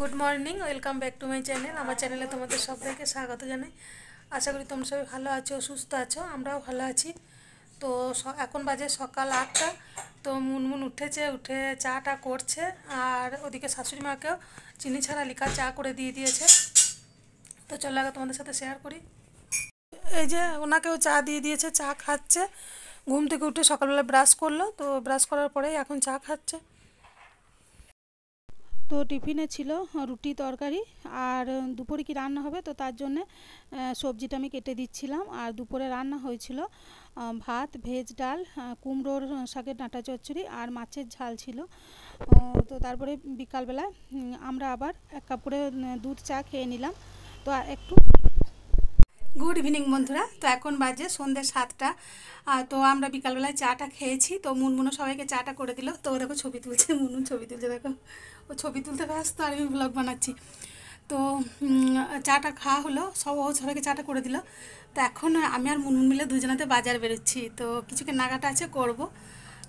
good morning welcome back to my channel আমার চ্যানেলে তোমাদের সবাইকে স্বাগত জানাই আশা করি তোমরা সবাই ভালো আছো সুস্থ আছো আমরাও ভালো আছি তো এখন বাজে সকাল আটটা তো মুনমুন উঠেছে উঠে চাটা করছে আর ওদিকে শাশুড়ি মাকেও চিনি ছাড়া লিখা চা করে দিয়ে দিয়েছে তো চলো আগে তোমাদের সাথে শেয়ার করি এই যে ওনাকেও চা দিয়ে দিয়েছে চা খাচ্ছে ঘুম থেকে উঠে সকালবেলা ব্রাশ করলো তো ব্রাশ করার পরেই এখন চা খাচ্ছে তো টিফিনে ছিল হ্যাঁ, রুটি তরকারি আর দুপুরে কি রান্না হবে তো তার জন্যে সবজিটা আমি কেটে দিচ্ছিলাম আর দুপুরে রান্না হয়েছিল ভাত ভেজ ডাল কুমড়োর শাকের ডাঁটা চচ্চড়ি আর মাছের ঝাল ছিল তো তারপরে বিকালবেলা আমরা আবার এক কাপ করে দুধ চা খেয়ে নিলাম তো একটু গুড ইভিনিং বন্ধুরা তো এখন বাজে সন্ধ্যে সাতটা তো আমরা বিকালবেলায় চাটা খেয়েছি তো মুনমুনও সবাইকে চাটা করে দিল তো দেখো ছবি তুলছে মুনমুন ছবি তুলছে দেখো ও ছবি তুলতে ব্যস্ত আর আমি ব্লগ বানাচ্ছি তো চাটা খাওয়া হলো সব ও সবাইকে চাটা করে দিল তো এখন আমি আর মুনমুন মিলে দুজনাতে বাজার বেরোচ্ছি তো কিছু কেনাকাটা আছে করব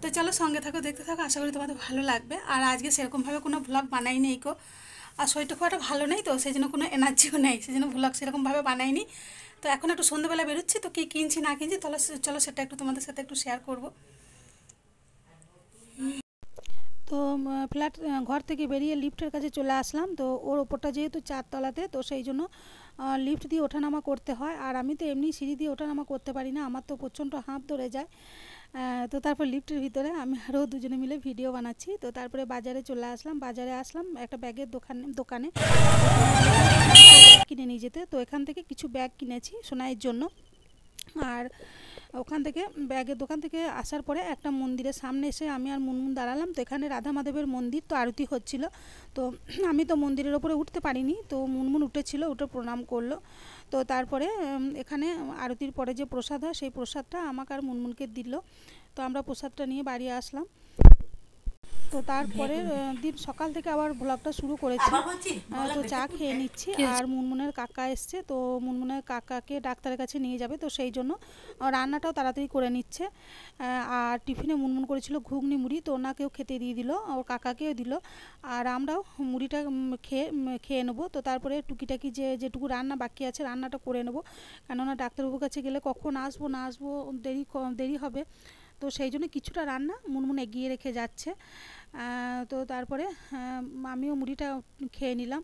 তো চলো সঙ্গে থাকো দেখতে থাকো আশা করি তোমাদের ভালো লাগবে আর আজকে সেরকমভাবে কোনো ব্লগ বানাইনি কো আর শরীরটা খুব একটা ভালো নেই তো সেই জন্য কোনো এনার্জিও নেই সেই জন্য ভ্লগ সেরকমভাবে বানাইনি তো এখন একটু সন্ধ্যেবেলা বেরোচ্ছি তো কী কিনছি না কিনছি তাহলে চলো সেটা একটু তোমাদের সাথে একটু শেয়ার করব তো ফ্ল্যাট ঘর থেকে বেরিয়ে লিফটের কাছে চলে আসলাম তো ওর ওপরটা যেহেতু চারতলাতে তো সেই জন্য লিফট দিয়ে ওঠানামা করতে হয় আর আমি তো এমনি সিঁড়ি দিয়ে ওঠানামা করতে পারি না আমার তো প্রচণ্ড হাঁপ ধরে যায় তো তারপর লিফটের ভিতরে আমি আরও দুজনে মিলে ভিডিও বানাচ্ছি তো তারপরে বাজারে চলে আসলাম বাজারে আসলাম একটা ব্যাগের দোকানে দোকানে কিনে নিয়ে যেতে তো এখান থেকে কিছু ব্যাগ কিনেছি সোনাইয়ের জন্য আর ওখান থেকে ব্যাগের দোকান থেকে আসার পরে একটা মন্দিরের সামনে এসে আমি আর মুনমুন দাঁড়ালাম তো এখানে রাধা মাধবের মন্দির তো আরতি হচ্ছিল তো আমি তো মন্দিরের ওপরে উঠতে পারিনি তো মুনমুন উঠেছিল উঠে প্রণাম করলো তো তারপরে এখানে আরতির পরে যে প্রসাদ হয় সেই প্রসাদটা আমাকে আর মুনমুনকে দিল তো আমরা প্রসাদটা নিয়ে বাড়ি আসলাম তো তারপরে দিন সকাল থেকে আবার ব্লগটা শুরু করেছি তো চা খেয়ে নিচ্ছি আর মুনমুনের কাকা এসছে তো মুনমুনের কাকাকে ডাক্তারের কাছে নিয়ে যাবে তো সেই জন্য রান্নাটাও তাড়াতাড়ি করে নিচ্ছে আর টিফিনে মুনমুন করেছিল ঘুগনি মুড়ি তো ওনাকেও খেতে দিয়ে দিল ওর কাকাকেও দিল আর আমরাও মুড়িটা খেয়ে খেয়ে নেবো তো তারপরে টুকিটাকি যে যেটুকু রান্না বাকি আছে রান্নাটা করে নেবো কেননা ডাক্তারবাবুর কাছে গেলে কখন আসবো না আসবো দেরি দেরি হবে তো সেই জন্য কিছুটা রান্না মুনমুন এগিয়ে রেখে যাচ্ছে তো তারপরে আমিও মুড়িটা খেয়ে নিলাম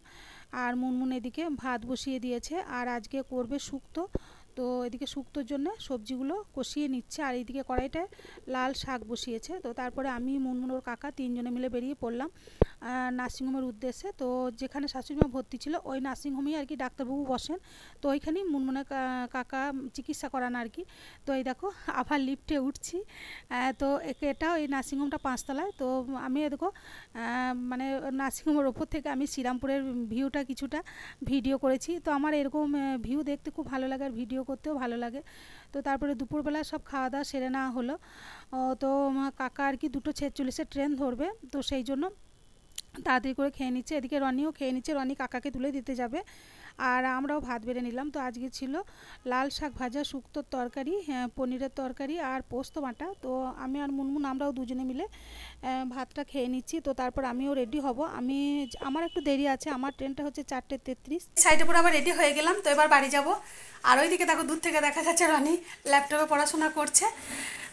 আর মুনমুন এদিকে ভাত বসিয়ে দিয়েছে আর আজকে করবে শুক্তো তো এদিকে শুক্তোর জন্য সবজিগুলো কষিয়ে নিচ্ছে আর এইদিকে কড়াইটায় লাল শাক বসিয়েছে তো তারপরে আমি মুনমুনোর কাকা তিনজনে মিলে বেরিয়ে পড়লাম নার্সিংহোমের উদ্দেশ্যে তো যেখানে শাশুড়িমা ভর্তি ছিল ওই নার্সিংহোমেই আর কি ডাক্তারবাবু বসেন তো ওইখানেই মুনমুনের কাকা চিকিৎসা করান আর কি তো এই দেখো আবার লিফটে উঠছি তো এটাও এই নার্সিংহোমটা পাঁচতলায় তো আমি দেখো মানে নার্সিংহোমের ওপর থেকে আমি শ্রীরামপুরের ভিউটা কিছুটা ভিডিও করেছি তো আমার এরকম ভিউ দেখতে খুব ভালো লাগে আর ভিডিও করতেও ভালো লাগে তো তারপরে দুপুরবেলা সব খাওয়া দাওয়া সেরে নেওয়া হলো তো কাকা আর কি দুটো ছেচল্লিশে ট্রেন ধরবে তো সেই জন্য তাড়াতাড়ি করে খেয়ে নিচ্ছে এদিকে রনিও খেয়ে নিচ্ছে রনি কাকাকে তুলে দিতে যাবে আর আমরাও ভাত বেড়ে নিলাম তো আজকে ছিল লাল শাক ভাজা শুক্তোর তরকারি হ্যাঁ, পনিরের তরকারি আর পোস্ত বাটা তো আমি আর মুনমুন আমরাও দুজনে মিলে ভাতটা খেয়ে নিচ্ছি তো তারপর আমিও রেডি হব আমি আমার একটু দেরি আছে আমার ট্রেনটা হচ্ছে চারটে তেত্রিশ সাইডে পরে আবার রেডি হয়ে গেলাম তো এবার বাড়ি যাব আর ওইদিকে দেখো দূর থেকে দেখা যাচ্ছে রনি ল্যাপটপে পড়াশোনা করছে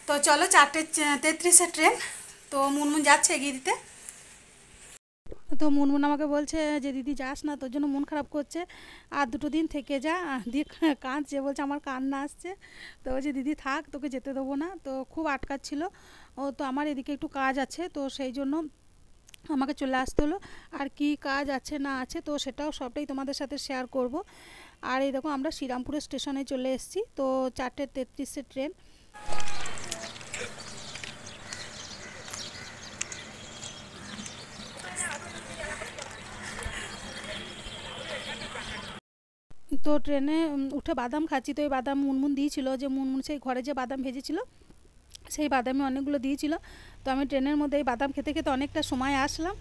তো চলো চারটে তেত্রিশের ট্রেন তো মুনমুন যাচ্ছে এগিয়ে দিতে তো মুনমুন আমাকে বলছে যে দিদি যাস না তোর জন্য মন খারাপ করছে আর দুটো দিন থেকে যা দিয়ে কাঁদছে বলছে আমার কান্না আসছে তো বলছে দিদি থাক তোকে যেতে দেবো না তো খুব আটকাচ্ছিল ও তো আমার এদিকে একটু কাজ আছে তো সেই জন্য আমাকে চলে আসতে হলো আর কি কাজ আছে না আছে তো সেটাও সবটাই তোমাদের সাথে শেয়ার করব আর এই দেখো আমরা শ্রীরামপুরের স্টেশনে চলে এসেছি তো চারটে তেত্রিশে ট্রেন তো ট্রেনে উঠে বাদাম খাচ্ছি তো এই বাদাম মুনমুন দিয়েছিল যে মুনমুন সেই ঘরে যে বাদাম ভেজেছিল সেই বাদামে অনেকগুলো দিয়েছিল তো আমি ট্রেনের মধ্যে এই বাদাম খেতে খেতে অনেকটা সময় আসলাম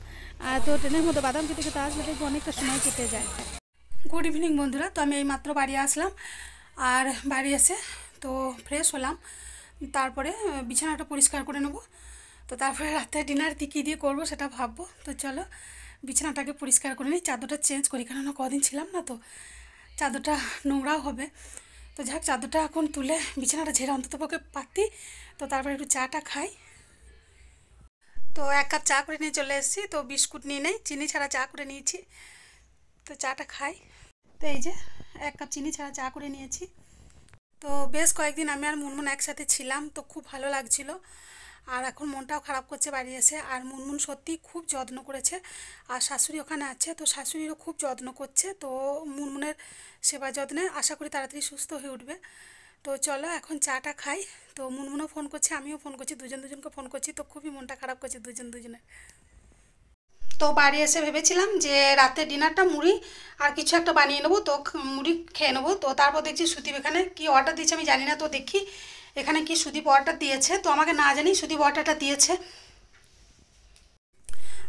আর তো ট্রেনের মধ্যে বাদাম খেতে খেতে আসলে দেখবো অনেকটা সময় কেটে যায় গুড ইভিনিং বন্ধুরা তো আমি এই মাত্র বাড়ি আসলাম আর বাড়ি এসে তো ফ্রেশ হলাম তারপরে বিছানাটা পরিষ্কার করে নেব তো তারপরে রাতে ডিনার কী দিয়ে করব সেটা ভাববো তো চলো বিছানাটাকে পরিষ্কার করে নিই চাদরটা চেঞ্জ করি কেননা কদিন ছিলাম না তো চাদরটা নোংরাও হবে তো যাক চাদরটা এখন তুলে বিছানাটা ঝেড়ে অন্তত পক্ষে পাতি তো তারপরে একটু চাটা খাই তো এক কাপ চা করে নিয়ে চলে এসেছি তো বিস্কুট নিয়ে নেই চিনি ছাড়া চা করে নিয়েছি তো চাটা খাই তো এই যে এক কাপ চিনি ছাড়া চা করে নিয়েছি তো বেশ কয়েকদিন আমি আর মুনমুন একসাথে ছিলাম তো খুব ভালো লাগছিলো আর এখন মনটাও খারাপ করছে বাড়ি এসে আর মুনমুন সত্যি খুব যত্ন করেছে আর শাশুড়ি ওখানে আছে তো শাশুড়িরও খুব যত্ন করছে তো মুনমুনের সেবা যত্নে আশা করি তাড়াতাড়ি সুস্থ হয়ে উঠবে তো চলো এখন চাটা খাই তো মুনমুনও ফোন করছে আমিও ফোন করছি দুজন দুজনকে ফোন করছি তো খুবই মনটা খারাপ করছে দুজন দুজনের তো বাড়ি এসে ভেবেছিলাম যে রাতের ডিনারটা মুড়ি আর কিছু একটা বানিয়ে নেবো তো মুড়ি খেয়ে নেবো তো তারপর দেখছি সুতিব এখানে কী অর্ডার দিচ্ছে আমি জানি না তো দেখি এখানে কি সুদীপ অর্ডার দিয়েছে তো আমাকে না জানি সুদীপ অর্ডারটা দিয়েছে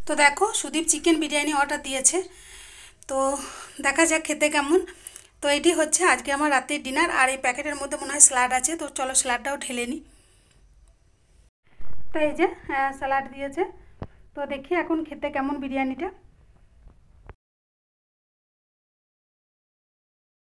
তো দেখো সুদীপ চিকেন বিরিয়ানি অর্ডার দিয়েছে তো দেখা যাক খেতে কেমন তো এটি হচ্ছে আজকে আমার রাতের ডিনার আর এই প্যাকেটের মধ্যে মনে হয় স্যালাড আছে তো চলো স্যালাডটাও ঢেলে নিই তো এই যে স্যালাড দিয়েছে তো দেখি এখন খেতে কেমন বিরিয়ানিটা